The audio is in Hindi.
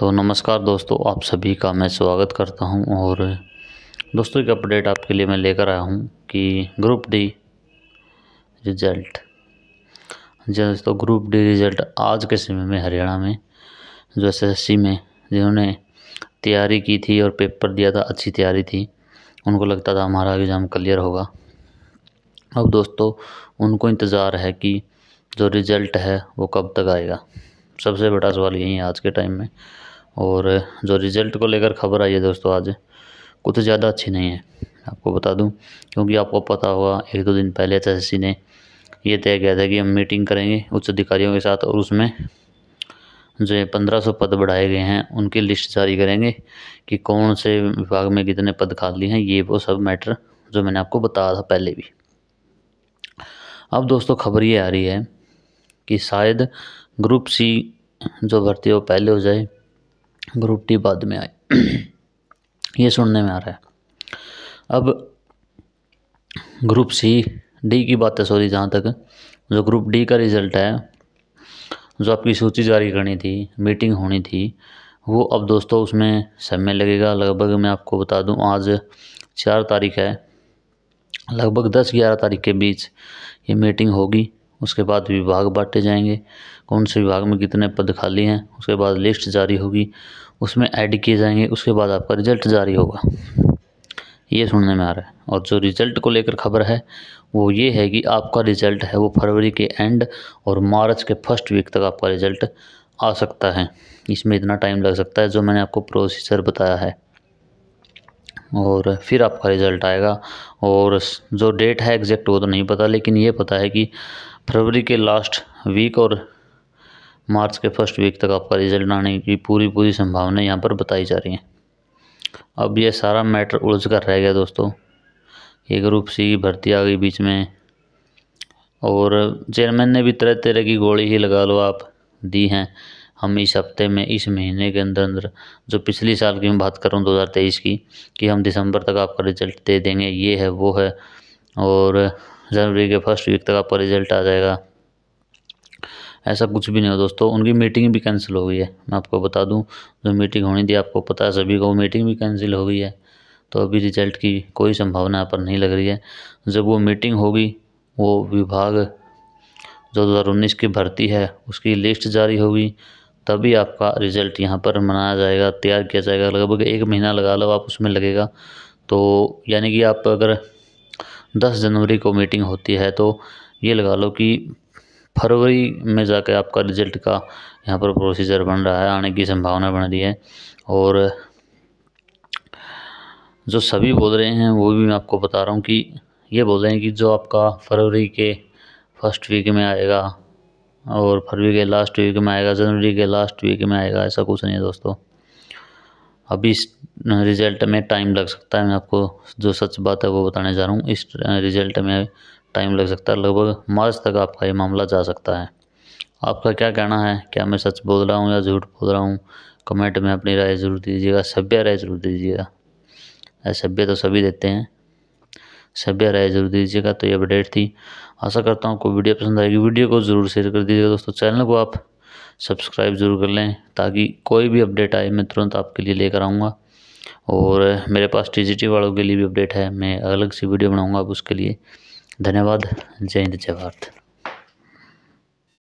तो नमस्कार दोस्तों आप सभी का मैं स्वागत करता हूं और दोस्तों एक अपडेट आपके लिए मैं लेकर आया हूं कि ग्रुप डी रिजल्ट जी हाँ दोस्तों ग्रुप डी रिजल्ट आज के समय में हरियाणा में जो एस में जिन्होंने तैयारी की थी और पेपर दिया था अच्छी तैयारी थी उनको लगता था हमारा एग्ज़ाम क्लियर होगा अब दोस्तों उनको इंतज़ार है कि जो रिज़ल्ट है वो कब तक आएगा सबसे बड़ा सवाल यही है आज के टाइम में और जो रिज़ल्ट को लेकर खबर आई है दोस्तों आज कुछ ज़्यादा अच्छी नहीं है आपको बता दूं क्योंकि आपको पता होगा एक दो दिन पहले एच ने ये तय किया था कि हम मीटिंग करेंगे उच्च अधिकारियों के साथ और उसमें जो पंद्रह सौ पद बढ़ाए गए हैं उनकी लिस्ट जारी करेंगे कि कौन से विभाग में कितने पद खाली हैं ये वो सब मैटर जो मैंने आपको बताया था पहले भी अब दोस्तों खबर ये आ रही है कि शायद ग्रुप सी जो भर्ती है वो पहले हो जाए ग्रुप डी बाद में आए ये सुनने में आ रहा है अब ग्रुप सी डी की बात है सॉरी जहाँ तक जो ग्रुप डी का रिज़ल्ट है जो आपकी सूची जारी करनी थी मीटिंग होनी थी वो अब दोस्तों उसमें समय लगेगा लगभग मैं आपको बता दूं आज चार तारीख है लगभग दस ग्यारह तारीख के बीच ये मीटिंग होगी उसके बाद विभाग बांटे जाएंगे कौन से विभाग में कितने पद खाली हैं उसके बाद लिस्ट जारी होगी उसमें ऐड किए जाएंगे उसके बाद आपका रिज़ल्ट जारी होगा ये सुनने में आ रहा है और जो रिज़ल्ट को लेकर खबर है वो ये है कि आपका रिज़ल्ट है वो फरवरी के एंड और मार्च के फर्स्ट वीक तक आपका रिज़ल्ट आ सकता है इसमें इतना टाइम लग सकता है जो मैंने आपको प्रोसीजर बताया है और फिर आपका रिज़ल्ट आएगा और जो डेट है एग्जैक्ट वो तो नहीं पता लेकिन ये पता है कि फरवरी के लास्ट वीक और मार्च के फर्स्ट वीक तक आपका रिजल्ट आने की पूरी पूरी संभावना यहाँ पर बताई जा रही है अब यह सारा मैटर उलझ कर रह गया दोस्तों ये ग्रुप सी की भर्ती आ गई बीच में और चेयरमैन ने भी तरह तरह की गोली ही लगा लो आप दी हैं हम इस हफ्ते में इस महीने के अंदर अंदर जो पिछली साल की मैं बात करूँ 2023 की कि हम दिसंबर तक आपका रिजल्ट दे देंगे ये है वो है और जनवरी के फर्स्ट वीक तक आपका रिज़ल्ट आ जाएगा ऐसा कुछ भी नहीं हो दोस्तों उनकी मीटिंग भी कैंसिल हो गई है मैं आपको बता दूं जो मीटिंग होनी थी आपको पता है सभी को वो मीटिंग भी कैंसिल हो गई है तो अभी रिजल्ट की कोई संभावना पर नहीं लग रही है जब वो मीटिंग होगी वो विभाग जो दो हज़ार उन्नीस की भर्ती है उसकी लिस्ट जारी होगी तभी आपका रिज़ल्ट यहाँ पर मनाया जाएगा तैयार किया जाएगा लगभग एक महीना लगा लो आप उसमें लगेगा तो यानी कि आप अगर दस जनवरी को मीटिंग होती है तो ये लगा लो कि फरवरी में जाके आपका रिजल्ट का यहाँ पर प्रोसीजर बन रहा है आने की संभावना बन रही है और जो सभी बोल रहे हैं वो भी मैं आपको बता रहा हूँ कि ये बोल रहे हैं कि जो आपका फरवरी के फर्स्ट वीक में आएगा और फरवरी के लास्ट वीक में आएगा जनवरी के लास्ट वीक में आएगा ऐसा कुछ नहीं है दोस्तों अभी इस रिज़ल्ट में टाइम लग सकता है मैं आपको जो सच बात है वो बताने जा रहा हूँ इस रिज़ल्ट में टाइम लग सकता है लगभग मार्च तक आपका ये मामला जा सकता है आपका क्या कहना है क्या मैं सच बोल रहा हूँ या झूठ बोल रहा हूँ कमेंट में अपनी राय ज़रूर दीजिएगा सभ्य राय ज़रूर दीजिएगा सभ्य तो सभी देते हैं सभ्य राय जरूर दीजिएगा तो ये अपडेट थी आशा करता हूँ आपको वीडियो पसंद आएगी वीडियो को ज़रूर शेयर कर दीजिएगा दोस्तों चैनल को आप सब्सक्राइब ज़रूर कर लें ताकि कोई भी अपडेट आए मैं तुरंत आपके लिए लेकर आऊँगा और मेरे पास टी वालों के लिए भी अपडेट है मैं अलग से वीडियो बनाऊँगा अब उसके लिए धन्यवाद जय हिंद जय भारत